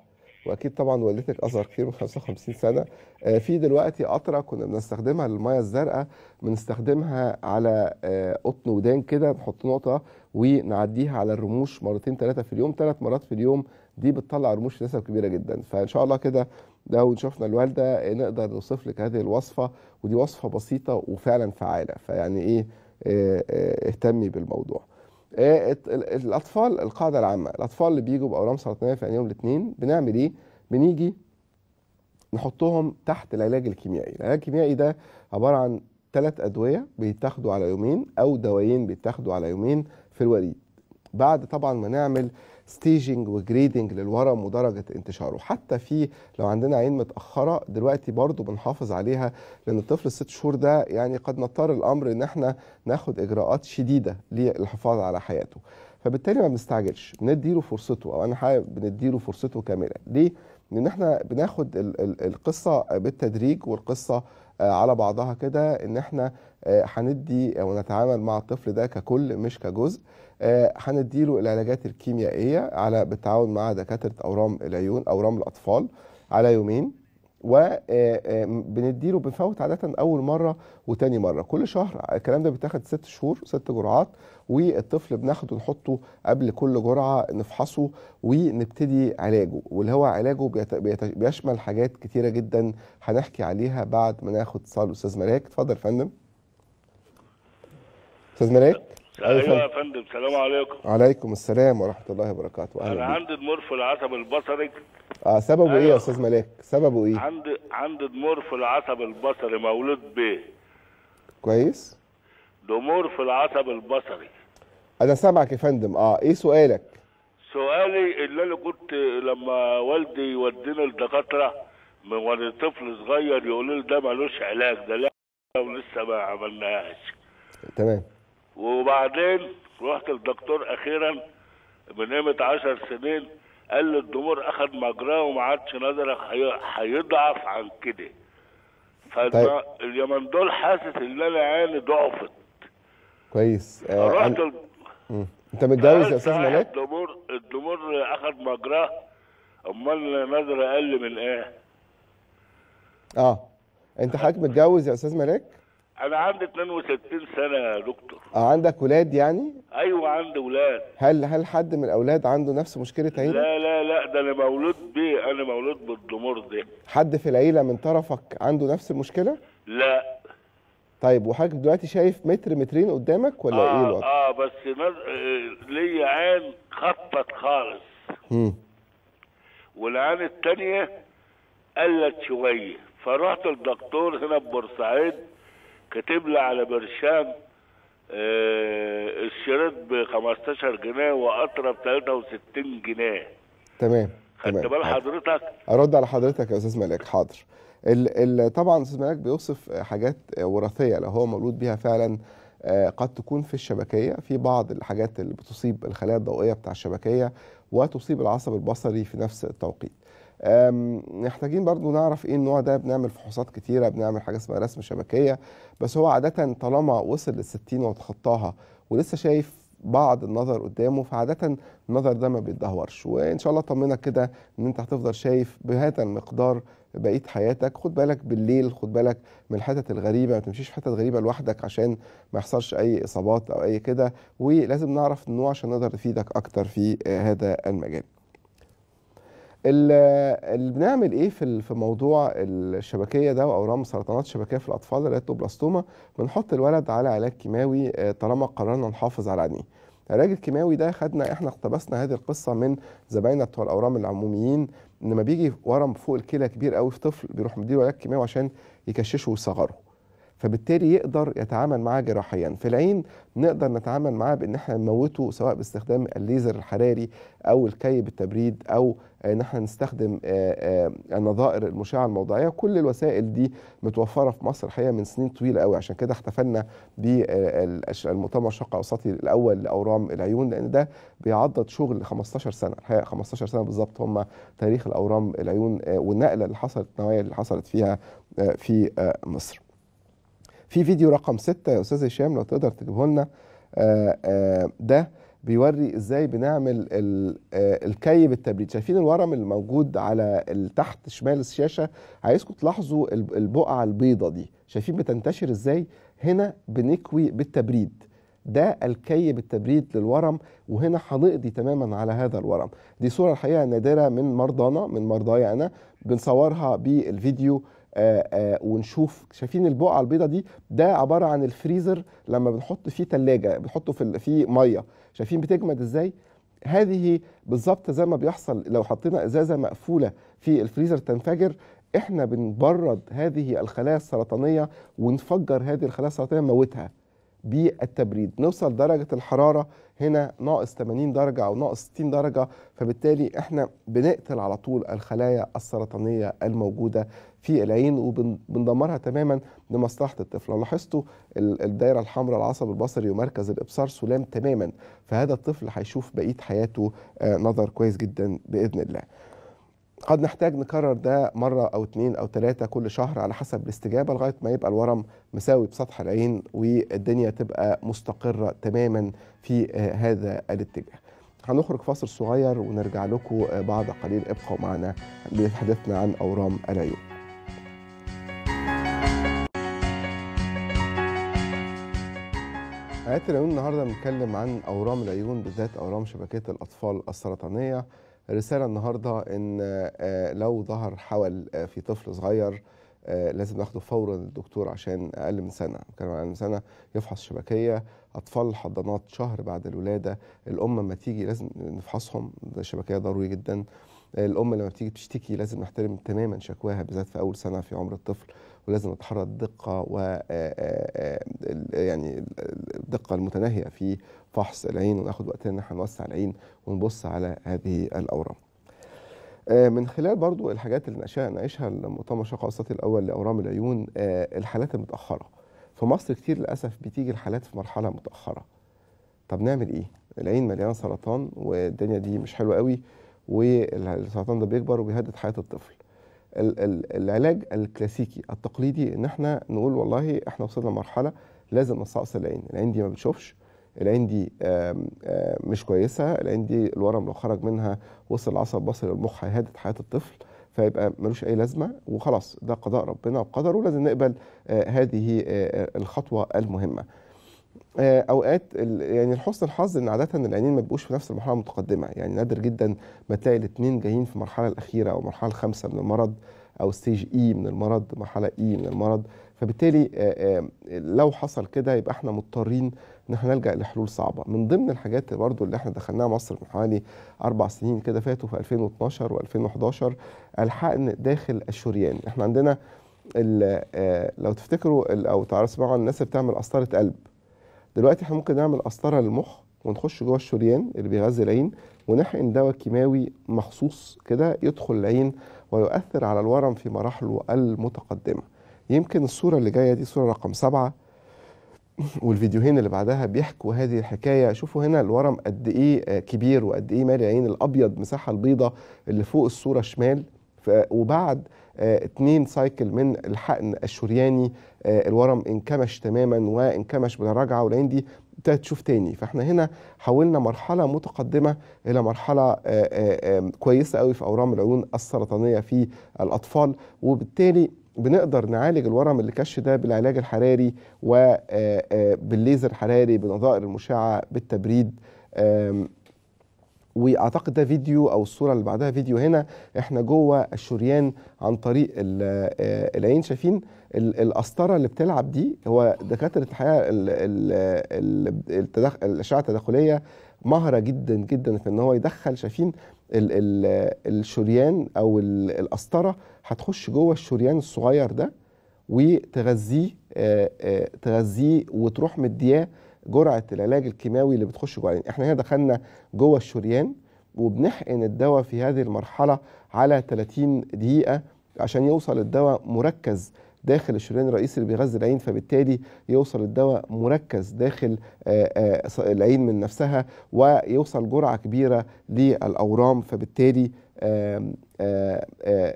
واكيد طبعا والدتك اصغر كتير من 55 سنه آه، في دلوقتي قطره كنا بنستخدمها للميه الزرقاء بنستخدمها على آه، قطن ودان كده نحط نقطه ونعديها على الرموش مرتين ثلاثه في اليوم ثلاث مرات في اليوم دي بتطلع رموش نسب كبيره جدا فان شاء الله كده لو شفنا الوالده آه، نقدر نوصف لك هذه الوصفه ودي وصفه بسيطه وفعلا فعاله فيعني ايه اهتمي بالموضوع إيه، الاطفال القاعده العامه الاطفال اللي بيجوا باورام سرطانيه في عينيهم الاثنين بنعمل ايه بنيجي نحطهم تحت العلاج الكيميائي العلاج الكيميائي ده عباره عن ثلاث ادويه بيتاخدوا على يومين او دوايين بيتاخدوا على يومين في الوريد بعد طبعا ما نعمل ستيجنج وجريدنج للورم ودرجه انتشاره حتى في لو عندنا عين متاخره دلوقتي برضو بنحافظ عليها لان الطفل الست شهور ده يعني قد نضطر الامر ان احنا ناخد اجراءات شديده للحفاظ على حياته فبالتالي ما بنستعجلش له فرصته او انا حابب بنديله فرصته كامله ليه لان احنا بناخد القصه بالتدريج والقصه آه، على بعضها كده ان احنا آه، هندي او نتعامل مع الطفل ده ككل مش كجزء آه، هنديله العلاجات الكيميائيه على بالتعاون مع دكاتره اورام العيون اورام الاطفال على يومين وبنديله آه، آه، بنفوت عاده اول مره وتاني مره كل شهر الكلام ده بيتاخد ست شهور ست جرعات والطفل بناخده نحطه قبل كل جرعه نفحصه ونبتدي علاجه واللي هو علاجه بيشمل حاجات كتيره جدا هنحكي عليها بعد ما ناخد اتصال استاذ ملاك اتفضل يا فندم استاذ ملاك ايوه يا فندم السلام عليكم وعليكم السلام ورحمه الله وبركاته انا عندي ضمور في العصب البصري اه سببه أيوة. ايه يا أيوة. استاذ ملاك سببه ايه عندي عندي ضمور في العصب البصري مولود بيه كويس ضمور في العصب البصري انا سامعك يا فندم اه ايه سؤالك سؤالي اللي انا كنت لما والدي يوديني لدكاتره من وانا طفل صغير يقول لي ده ملوش علاج ده لا ولسه ما عملناهاش تمام وبعدين رحت للدكتور اخيرا من قيمه 10 سنين قال لي الضمور اخذ مجراه وما عادش نظرك هيضعف عن كده فاليمن طيب. دول حاسس ان انا عيني ضعفت كويس آه، رحت ال... انت متجوز يا استاذ ملاك؟ الضمور الضمور اخذ مجراه امال نظره اقل من ايه؟ اه انت حضرتك متجوز يا استاذ ملاك؟ انا عندي 62 سنه يا دكتور اه عندك ولاد يعني ايوه عندي ولاد هل هل حد من الاولاد عنده نفس مشكله عينك لا لا لا ده انا مولود بيه انا مولود بالضمور ده حد في العيله من طرفك عنده نفس المشكله لا طيب وحضرتك دلوقتي شايف متر مترين قدامك ولا آه ايه الوضع اه بس نز... ليا عين خطت خالص امم والعين الثانيه قلت شويه فرحت للدكتور هنا في بورسعيد كاتب لي على برشام آه، الشريط ب 15 جنيه وقطره ب 63 جنيه تمام خدت بال حضرتك ارد على حضرتك يا استاذ ملاك حاضر ال ال طبعا استاذ ملاك بيوصف حاجات وراثيه لو هو مولود بيها فعلا آه، قد تكون في الشبكيه في بعض الحاجات اللي بتصيب الخلايا الضوئيه بتاع الشبكيه وتصيب العصب البصري في نفس التوقيت محتاجين برضو نعرف ايه النوع ده بنعمل فحوصات كتيره بنعمل حاجه اسمها رسم شبكيه بس هو عاده طالما وصل لل 60 وتخطاها ولسه شايف بعض النظر قدامه فعادة النظر ده ما بيتدهورش وإن شاء الله طمنك كده إن أنت هتفضل شايف بهذا المقدار بقية حياتك خد بالك بالليل خد بالك من الحتت الغريبة ما تمشيش في حتت غريبة لوحدك عشان ما يحصلش أي إصابات أو أي كده ولازم نعرف النوع عشان نقدر نفيدك أكتر في آه، هذا المجال اللي بنعمل ايه في في موضوع الشبكيه ده واورام سرطانات الشبكيه في الاطفال الريتوبلاستوما بنحط الولد على علاج كيماوي آه، طالما قررنا نحافظ على عينيه العلاج الكيماوي ده خدنا احنا اقتبسنا هذه القصه من زباين بتوع الاورام العموميين ان لما بيجي ورم فوق الكلى كبير قوي في طفل بيروح مديله علاج كيماوي عشان يكششه ويصغره فبالتالي يقدر يتعامل معاه جراحيا في العين نقدر نتعامل معاه بان احنا نموته سواء باستخدام الليزر الحراري او الكي بالتبريد او ان احنا نستخدم النظائر المشعه الموضعيه كل الوسائل دي متوفره في مصر الحقيقه من سنين طويله قوي عشان كده احتفلنا بالمؤتمر الشرق الاوسطي الاول لاورام العيون لان ده بيعضد شغل 15 سنه الحقيقه 15 سنه بالظبط هم تاريخ الاورام العيون والنقله اللي حصلت النوايا اللي حصلت فيها في مصر في فيديو رقم ستة يا استاذ هشام لو تقدر تجيبه لنا آه، آه، ده بيوري ازاي بنعمل آه، الكي بالتبريد شايفين الورم اللي موجود على تحت شمال الشاشه عايزكم تلاحظوا البقعه البيضه دي شايفين بتنتشر ازاي هنا بنكوي بالتبريد ده الكي بالتبريد للورم وهنا هنقضي تماما على هذا الورم دي صوره الحقيقه نادره من مرضانا من مرضايا انا بنصورها بالفيديو آه، آه، ونشوف شايفين البقعه البيضه دي ده عباره عن الفريزر لما بنحط فيه ثلاجه بنحطه في في ميه شايفين بتجمد ازاي هذه بالظبط زي ما بيحصل لو حطينا ازازه مقفوله في الفريزر تنفجر احنا بنبرد هذه الخلايا السرطانيه ونفجر هذه الخلايا السرطانيه نموتها بالتبريد نوصل درجه الحراره هنا ناقص 80 درجه او ناقص 60 درجه فبالتالي احنا بنقتل على طول الخلايا السرطانيه الموجوده في العين وبندمرها تماما لمصلحه الطفل لو لاحظتوا الدايره الحمراء العصب البصري ومركز الابصار سلام تماما فهذا الطفل هيشوف بقيه حياته آه، نظر كويس جدا باذن الله قد نحتاج نكرر ده مرة أو اتنين أو تلاتة كل شهر على حسب الاستجابة لغاية ما يبقى الورم مساوي بسطح العين والدنيا تبقى مستقرة تماما في آه، هذا الاتجاه هنخرج فاصل صغير ونرجع لكم آه، بعد قليل ابقوا معنا لحديثنا عن أورام العيون حياة العيون النهاردة بنتكلم عن أورام العيون بالذات أورام شبكية الأطفال السرطانية رسالة النهاردة إن آه، لو ظهر حول آه، في طفل صغير آه، لازم ناخده فورا للدكتور عشان اقل من سنه بنتكلم عن اقل من سنه يفحص شبكيه اطفال الحضانات شهر بعد الولاده الام ما تيجي لازم نفحصهم ده شبكيه ضروري جدا الام لما بتيجي تشتكي لازم نحترم تماما شكواها بالذات في اول سنه في عمر الطفل ولازم نتحرى الدقه و آه، آه، آه، يعني الدقه المتناهيه في فحص العين وناخد وقتنا ان احنا نوسع العين ونبص على هذه الاورام. من خلال برضو الحاجات اللي نعيشها المؤتمر شقة الأول لأورام العيون الحالات المتأخرة في مصر كتير للأسف بتيجي الحالات في مرحلة متأخرة طب نعمل إيه؟ العين مليانة سرطان والدنيا دي مش حلوة قوي والسرطان ده بيكبر وبيهدد حياة الطفل العلاج الكلاسيكي التقليدي ان احنا نقول والله احنا وصلنا لمرحله لازم نستقصي العين العين دي ما بتشوفش العين دي مش كويسه العين دي الورم لو خرج منها وصل العصب البصري للمخ هيهدد حياه الطفل فيبقى ملوش اي لازمه وخلاص ده قضاء ربنا وقدره لازم نقبل آه، هذه آه، آه، الخطوه المهمه آه، اوقات يعني لحسن الحظ ان عاده العينين ما بيبقوش في نفس المرحله المتقدمه يعني نادر جدا ما تلاقي الاثنين جايين في المرحله الاخيره او المرحله الخامسه من المرض او ستيج اي e من المرض مرحله اي e من المرض فبالتالي آه، آه، لو حصل كده يبقى احنا مضطرين ان احنا نلجا لحلول صعبه من ضمن الحاجات برضو اللي احنا دخلناها مصر من حوالي اربع سنين كده فاتوا في 2012 و2011 الحقن داخل الشريان احنا عندنا لو تفتكروا او تعرفوا عن الناس اللي بتعمل قسطره قلب دلوقتي احنا ممكن نعمل قسطره للمخ ونخش جوه الشريان اللي بيغذي العين ونحقن دواء كيماوي مخصوص كده يدخل العين ويؤثر على الورم في مراحله المتقدمه يمكن الصوره اللي جايه دي صوره رقم سبعة والفيديوهين اللي بعدها بيحكوا هذه الحكايه شوفوا هنا الورم قد ايه كبير وقد ايه مالي العين الابيض مساحه البيضه اللي فوق الصوره شمال وبعد اثنين آه، سايكل من الحقن الشرياني آه، الورم انكمش تماما وانكمش بالرجعه والعين دي ابتدت تشوف تاني فاحنا هنا حولنا مرحله متقدمه الى مرحله آه، كويسه قوي في اورام العيون السرطانيه في الاطفال وبالتالي بنقدر نعالج الورم اللي كش ده بالعلاج الحراري وبالليزر الحراري بنظائر المشعه بالتبريد واعتقد ده فيديو او الصوره اللي بعدها فيديو هنا احنا جوه الشريان عن طريق آه، العين شايفين القسطره اللي بتلعب دي هو دكاتره الحقيقه الاشعه التداخليه مهره جدا جدا في ان هو يدخل شايفين الـ الـ الشريان او القسطره هتخش جوه الشريان الصغير ده وتغذيه آه، آه، تغذيه وتروح مدياه جرعه العلاج الكيماوي اللي بتخش جوه العين يعني احنا هنا دخلنا جوه الشريان وبنحقن الدواء في هذه المرحله على 30 دقيقه عشان يوصل الدواء مركز داخل الشريان الرئيسي اللي بيغذي العين فبالتالي يوصل الدواء مركز داخل آه، آه، العين من نفسها ويوصل جرعه كبيره للاورام فبالتالي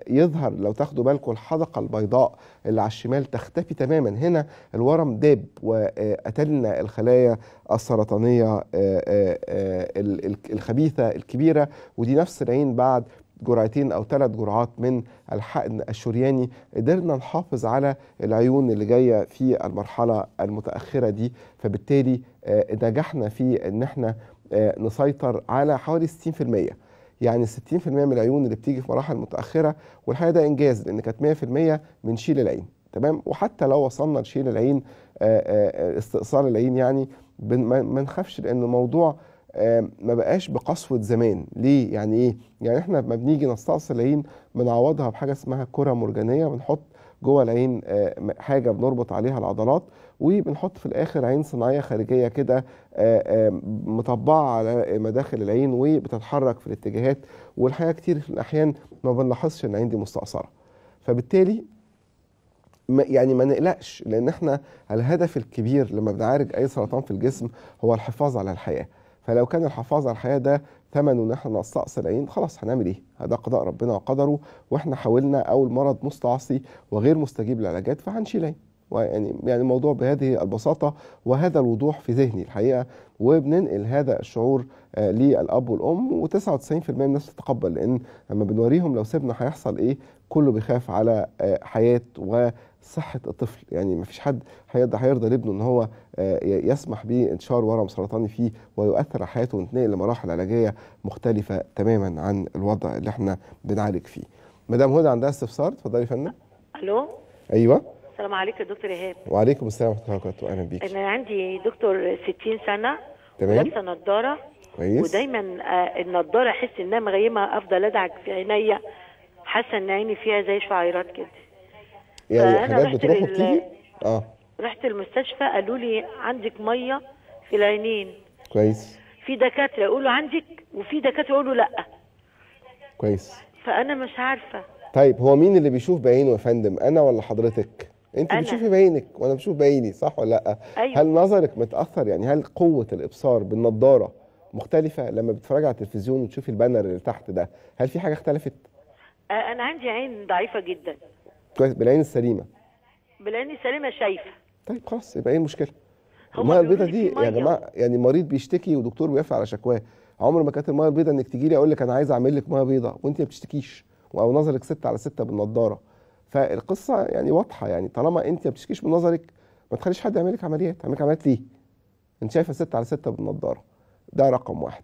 يظهر لو تاخدوا بالكم الحدقه البيضاء اللي على الشمال تختفي تماما هنا الورم داب وقتلنا الخلايا السرطانيه الخبيثه الكبيره ودي نفس العين بعد جرعتين او ثلاث جرعات من الحقن الشرياني قدرنا نحافظ على العيون اللي جايه في المرحله المتاخره دي فبالتالي نجحنا في ان احنا نسيطر على حوالي 60% يعني 60% من العيون اللي بتيجي في مراحل متاخره والحقيقه ده انجاز لان كانت 100% من شيل العين تمام وحتى لو وصلنا لشيل العين آه، آه، استئصال العين يعني ما نخافش لان الموضوع آه، ما بقاش بقسوه زمان ليه يعني ايه يعني احنا لما بنيجي نستأصل العين بنعوضها بحاجه اسمها كره مرجانيه بنحط جوه العين حاجه بنربط عليها العضلات وبنحط في الاخر عين صناعيه خارجيه كده آه، آه، مطبعه على مداخل العين وبتتحرك في الاتجاهات والحقيقه كتير في الاحيان ما بنلاحظش ان العين دي فبالتالي فبالتالي يعني ما نقلقش لان احنا الهدف الكبير لما بنعالج اي سرطان في الجسم هو الحفاظ على الحياه فلو كان الحفاظ على الحياه ده ثمنه ان احنا نستقصي العين خلاص هنعمل ايه؟ ده قضاء ربنا وقدره واحنا حاولنا او المرض مستعصي وغير مستجيب للعلاجات فهنشيل عين. يعني يعني الموضوع بهذه البساطة وهذا الوضوح في ذهني الحقيقة وبننقل هذا الشعور آه، للأب والأم و99% من الناس تتقبل لأن لما بنوريهم لو سيبنا هيحصل إيه كله بيخاف على آه، حياة وصحة الطفل يعني ما فيش حد هيرضى هيرضى لابنه إن هو آه، يسمح بانتشار ورم سرطاني فيه ويؤثر على حياته ونتنقل لمراحل علاجية مختلفة تماما عن الوضع اللي احنا بنعالج فيه مدام هدى عندها استفسار اتفضلي يا فندم الو ايوه السلام عليكم يا دكتور ايهاب وعليكم السلام ورحمه الله وبركاته اهلا بيك انا عندي دكتور 60 سنه تمام لابسه نضاره كويس ودايما آه، النضاره احس انها مغيمه افضل ادعك في عينيا حاسه ان عيني فيها زي شعيرات كده يعني حاجات بتروح وبتيجي اه رحت المستشفى قالوا لي عندك ميه في العينين كويس في دكاتره يقولوا عندك وفي دكاتره يقولوا لا كويس فانا مش عارفه طيب هو مين اللي بيشوف بعينه يا فندم انا ولا حضرتك انت أنا. بتشوفي بعينك وانا بشوف بعيني صح ولا لا أيوة. هل نظرك متاثر يعني هل قوه الابصار بالنضاره مختلفه لما بتتفرجي على التلفزيون وتشوفي البانر اللي تحت ده هل في حاجه اختلفت انا عندي عين ضعيفه جدا كويس بالعين السليمه بالعين السليمه شايفه طيب خلاص يبقى ايه المشكله الميه البيضاء دي يا جماعه يعني مريض بيشتكي ودكتور بيقف على شكواه عمر ما كانت الميه البيضاء انك تجي لي اقول لك انا عايز اعمل لك ميه بيضاء وانت ما بتشتكيش او نظرك 6 على 6 بالنضاره فالقصه يعني واضحه يعني طالما انت ما بتشكيش من نظرك ما تخليش حد يعمل لك عمليات يعمل لك عمليات ليه؟ انت شايفه 6 على 6 بالنضاره ده رقم واحد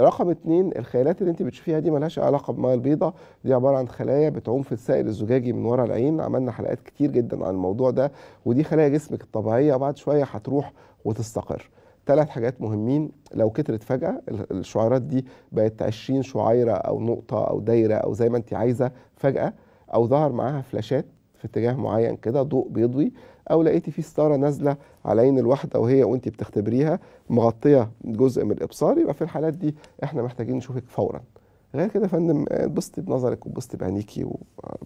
رقم اتنين الخيالات اللي انت بتشوفيها دي ملهاش علاقه بالميه البيضاء دي عباره عن خلايا بتعوم في السائل الزجاجي من ورا العين عملنا حلقات كتير جدا عن الموضوع ده ودي خلايا جسمك الطبيعيه بعد شويه هتروح وتستقر ثلاث حاجات مهمين لو كترت فجأة الشعيرات دي بقت 20 شعيرة أو نقطة أو دايرة أو زي ما أنت عايزة فجأة او ظهر معاها فلاشات في اتجاه معين كده ضوء بيضوي او لقيتي في ستاره نازله على عين الواحده وهي وانت بتختبريها مغطيه جزء من الابصار يبقى في الحالات دي احنا محتاجين نشوفك فورا غير كده يا فندم اتبسطي آه، بنظرك واتبسطي بعينيكي و... اه,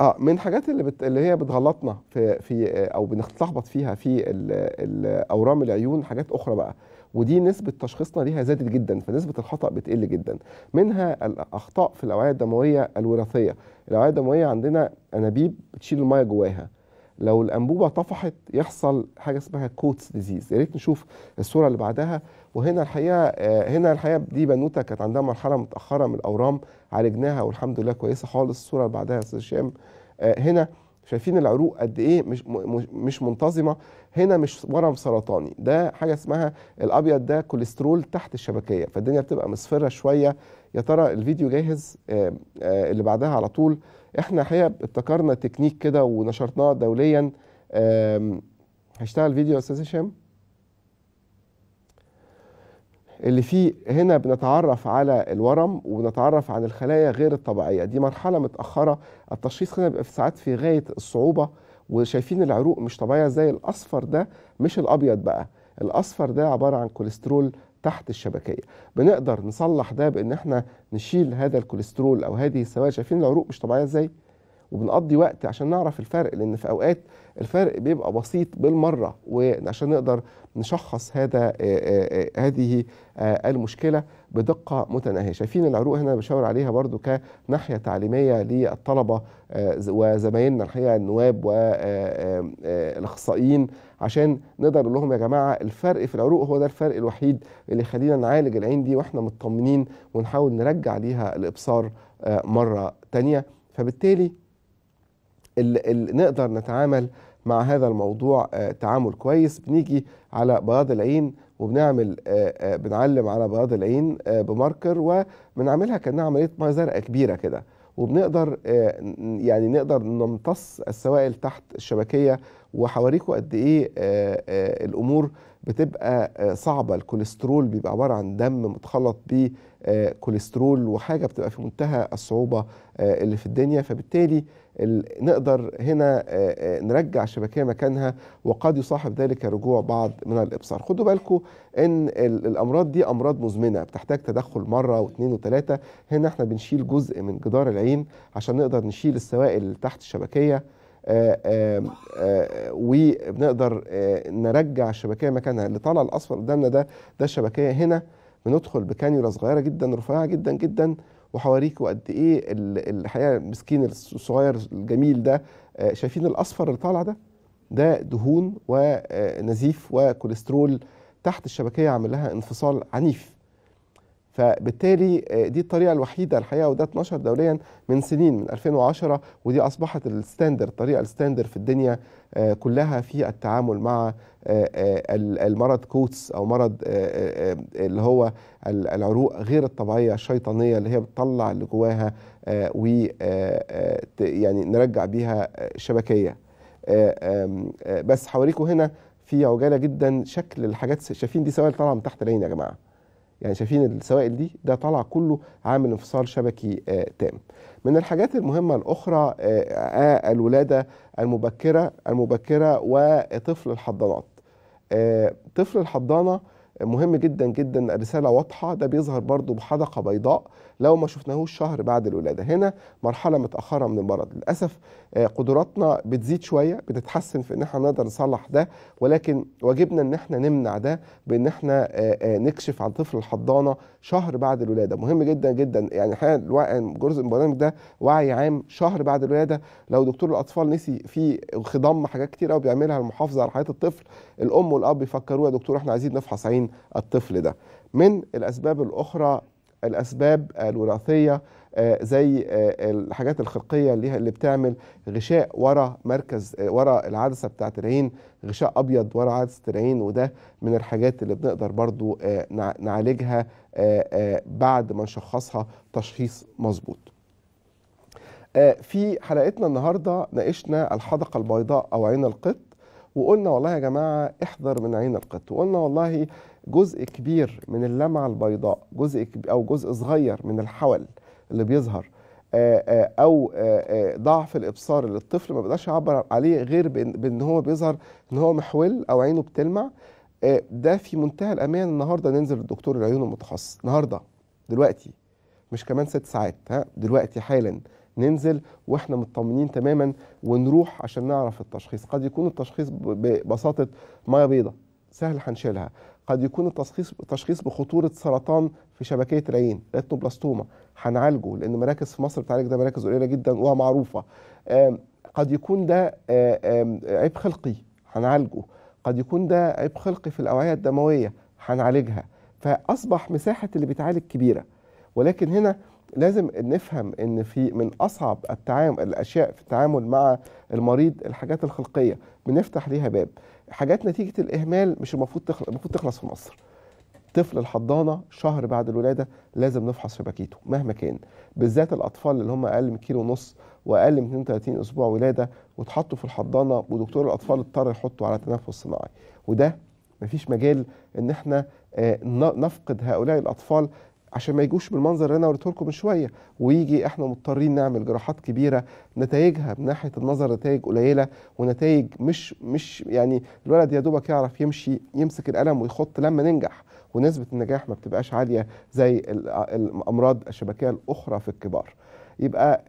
آه، من الحاجات اللي بت... اللي هي بتغلطنا في في آه، او بنتلخبط فيها في ال... الاورام اورام العيون حاجات اخرى بقى ودي نسبه تشخيصنا ليها زادت جدا فنسبه الخطا بتقل جدا منها الاخطاء في الاوعيه الدمويه الوراثيه الاوعيه الدمويه عندنا انابيب بتشيل الميه جواها لو الانبوبه طفحت يحصل حاجه اسمها كوتس ديزيز يا ريت نشوف الصوره اللي بعدها وهنا الحقيقه آه، هنا الحقيقه دي بنوته كانت عندها مرحله متاخره من الاورام عالجناها والحمد لله كويسه خالص الصوره اللي بعدها يا استاذ هشام آه، هنا شايفين العروق قد ايه مش مش منتظمه هنا مش ورم سرطاني ده حاجه اسمها الابيض ده كوليسترول تحت الشبكيه فالدنيا بتبقى مصفره شويه يا ترى الفيديو جاهز آه، آه، اللي بعدها على طول احنا الحقيقه ابتكرنا تكنيك كده ونشرناه دوليا هشتغل فيديو يا استاذ هشام اللي فيه هنا بنتعرف على الورم وبنتعرف عن الخلايا غير الطبيعية دي مرحلة متأخرة التشخيص هنا بيبقى في ساعات في غاية الصعوبة وشايفين العروق مش طبيعية زي الأصفر ده مش الأبيض بقى الأصفر ده عبارة عن كوليسترول تحت الشبكية بنقدر نصلح ده بإن احنا نشيل هذا الكوليسترول أو هذه السوائل شايفين العروق مش طبيعية ازاي وبنقضي وقت عشان نعرف الفرق لأن في أوقات الفرق بيبقى بسيط بالمره وعشان نقدر نشخص هذا آه، آه، آه، هذه المشكله بدقه متناهيه شايفين العروق هنا بشاور عليها برضو كناحيه تعليميه للطلبه وزمايلنا الحقيقه النواب والاخصائيين عشان نقدر نقول لهم يا جماعه الفرق في العروق هو ده الفرق الوحيد اللي يخلينا نعالج العين دي واحنا مطمنين ونحاول نرجع ليها الابصار مره تانيه فبالتالي اللي نقدر نتعامل مع هذا الموضوع آه، تعامل كويس بنيجي على بياض العين وبنعمل آه، آه، بنعلم على بياض العين بماركر وبنعملها كانها عمليه ميه زرقاء كبيره كده وبنقدر يعني نقدر نمتص السوائل تحت الشبكيه وحواريكوا قد ايه الامور بتبقى صعبه الكوليسترول بيبقى عباره عن دم متخلط بكوليسترول وحاجه بتبقى في منتهى الصعوبه اللي في الدنيا فبالتالي نقدر هنا آه، آه، نرجع الشبكية مكانها وقد يصاحب ذلك رجوع بعض من الإبصار خدوا بالكم أن الأمراض دي أمراض مزمنة بتحتاج تدخل مرة واثنين وثلاثة هنا احنا بنشيل جزء من جدار العين عشان نقدر نشيل السوائل اللي تحت الشبكية آآ آه، آآ وبنقدر آآ نرجع الشبكية مكانها اللي طالع الأصفر قدامنا ده ده الشبكية هنا بندخل بكانيولا صغيرة جدا رفيعة جدا جدا وحواريك قد ايه الحقيقه المسكين الصغير الجميل ده آه، شايفين الاصفر اللي طالع ده ده دهون ونزيف آه، وكوليسترول تحت الشبكيه عامل لها انفصال عنيف فبالتالي آه، دي الطريقه الوحيده الحقيقه وده اتنشر دوليا من سنين من 2010 ودي اصبحت الستاندر الطريقه الستاندر في الدنيا آه، كلها في التعامل مع آه، المرض كوتس او مرض اللي هو العروق غير الطبيعيه الشيطانيه اللي هي بتطلع اللي جواها و يعني نرجع بيها الشبكيه بس حواليكم هنا في عجاله جدا شكل الحاجات شايفين دي سوائل طالعه من تحت العين يا جماعه يعني شايفين السوائل دي ده طالع كله عامل انفصال شبكي آه، تام من الحاجات المهمة الأخرى آه، آه، الولادة المبكرة المبكرة وطفل الحضانات طفل الحضانة مهم جدا جدا الرسالة واضحة ده بيظهر برضو بحدقة بيضاء لو ما شفناهوش شهر بعد الولاده هنا مرحله متاخره من المرض للاسف آه، قدراتنا بتزيد شويه بتتحسن في ان احنا نقدر نصلح ده ولكن واجبنا ان احنا نمنع ده بان احنا آه، آه، نكشف عن طفل الحضانه شهر بعد الولاده مهم جدا جدا يعني الحقيقه جزء من البرنامج ده وعي عام شهر بعد الولاده لو دكتور الاطفال نسي في خضم حاجات كتير قوي بيعملها المحافظه على حياه الطفل الام والاب يفكروا يا دكتور احنا عايزين نفحص عين الطفل ده من الاسباب الاخرى الأسباب الوراثية آه، زي آه، الحاجات الخلقيه اللي اللي بتعمل غشاء ورا مركز آه، ورا العدسه بتاعه العين غشاء ابيض ورا عدسه العين وده من الحاجات اللي بنقدر برضو نعالجها بعد ما نشخصها تشخيص مظبوط في حلقتنا النهارده ناقشنا الحدقه البيضاء او عين القط وقلنا والله يا جماعه احذر من عين القط وقلنا والله جزء كبير من اللمعه البيضاء جزء او جزء صغير من الحول اللي بيظهر او ضعف الابصار اللي الطفل ما بيقدرش يعبر عليه غير بان هو بيظهر ان هو محول او عينه بتلمع ده في منتهى الامان النهارده ننزل للدكتور العيون المتخصص النهارده دلوقتي مش كمان ست ساعات ها دلوقتي حالا ننزل واحنا مطمنين تماما ونروح عشان نعرف التشخيص قد يكون التشخيص ببساطه ميه بيضاء سهل هنشيلها قد يكون التشخيص تشخيص بخطوره سرطان في شبكيه العين ريتنوبلاستوما هنعالجه لان مراكز في مصر بتعالج ده مراكز قليله جدا ومعروفه قد يكون ده عيب خلقي هنعالجه قد يكون ده عيب خلقي في الاوعيه الدمويه هنعالجها فاصبح مساحه اللي بيتعالج كبيره ولكن هنا لازم نفهم ان في من اصعب التعامل الاشياء في التعامل مع المريض الحاجات الخلقيه بنفتح ليها باب حاجات نتيجه الاهمال مش المفروض تخلص المفروض تخلص في مصر طفل الحضانه شهر بعد الولاده لازم نفحص شبكيته مهما كان بالذات الاطفال اللي هم اقل من كيلو ونص واقل من 32 اسبوع ولاده واتحطوا في الحضانه ودكتور الاطفال اضطر يحطه على تنفس صناعي وده مفيش مجال ان احنا آه، نفقد هؤلاء الاطفال عشان ما يجوش بالمنظر اللي انا قلته لكم من شويه ويجي احنا مضطرين نعمل جراحات كبيره نتائجها من ناحيه النظر نتائج قليله ونتائج مش مش يعني الولد يا دوبك يعرف يمشي يمسك القلم ويخط لما ننجح ونسبه النجاح ما بتبقاش عاليه زي الامراض الشبكيه الاخرى في الكبار يبقى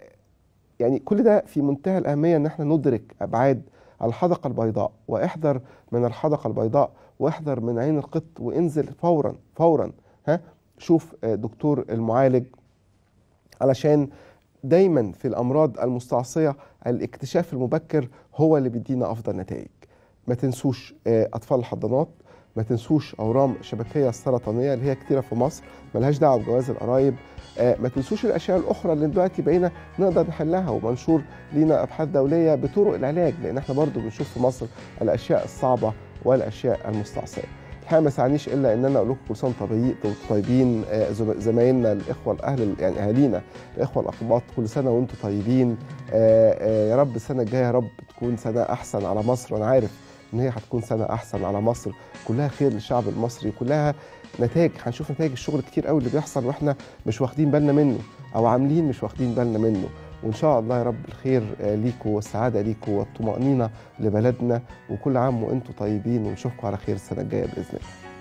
يعني كل ده في منتهى الاهميه ان احنا ندرك ابعاد الحدقه البيضاء واحذر من الحدقه البيضاء واحذر من عين القط وانزل فورا فورا ها شوف آه، دكتور المعالج علشان دايما في الامراض المستعصيه الاكتشاف المبكر هو اللي بيدينا افضل نتائج ما تنسوش آه، اطفال الحضانات ما تنسوش اورام شبكيه السرطانيه اللي هي كتيره في مصر ملهاش دعوه بجواز القرايب آه، ما تنسوش الاشياء الاخرى اللي دلوقتي بقينا نقدر نحلها ومنشور لينا ابحاث دوليه بطرق العلاج لان احنا برضو بنشوف في مصر الاشياء الصعبه والاشياء المستعصيه الحقيقه ما ساعنيش الا ان انا اقول لكم كل سنه وانتم طيبين آه، زمايلنا الاخوه الاهل يعني اهالينا الاخوه الاقباط كل سنه وانتم طيبين آه، آه، يا رب السنه الجايه يا رب تكون سنه احسن على مصر وانا عارف ان هي هتكون سنه احسن على مصر كلها خير للشعب المصري كلها نتائج هنشوف نتائج الشغل كتير قوي اللي بيحصل واحنا مش واخدين بالنا منه او عاملين مش واخدين بالنا منه وإن شاء الله يا رب الخير آه، ليكم والسعادة ليكم والطمأنينة لبلدنا وكل عام وأنتم طيبين ونشوفكم على خير السنة الجاية بإذن الله